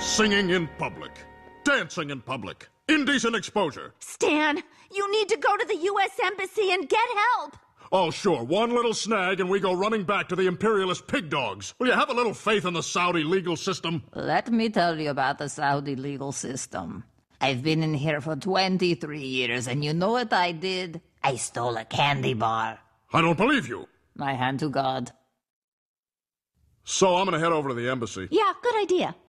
Singing in public, dancing in public, indecent exposure. Stan, you need to go to the U.S. Embassy and get help. Oh, sure. One little snag and we go running back to the imperialist pig dogs. Will you have a little faith in the Saudi legal system? Let me tell you about the Saudi legal system. I've been in here for 23 years, and you know what I did? I stole a candy bar. I don't believe you. My hand to God. So I'm going to head over to the embassy. Yeah, good idea.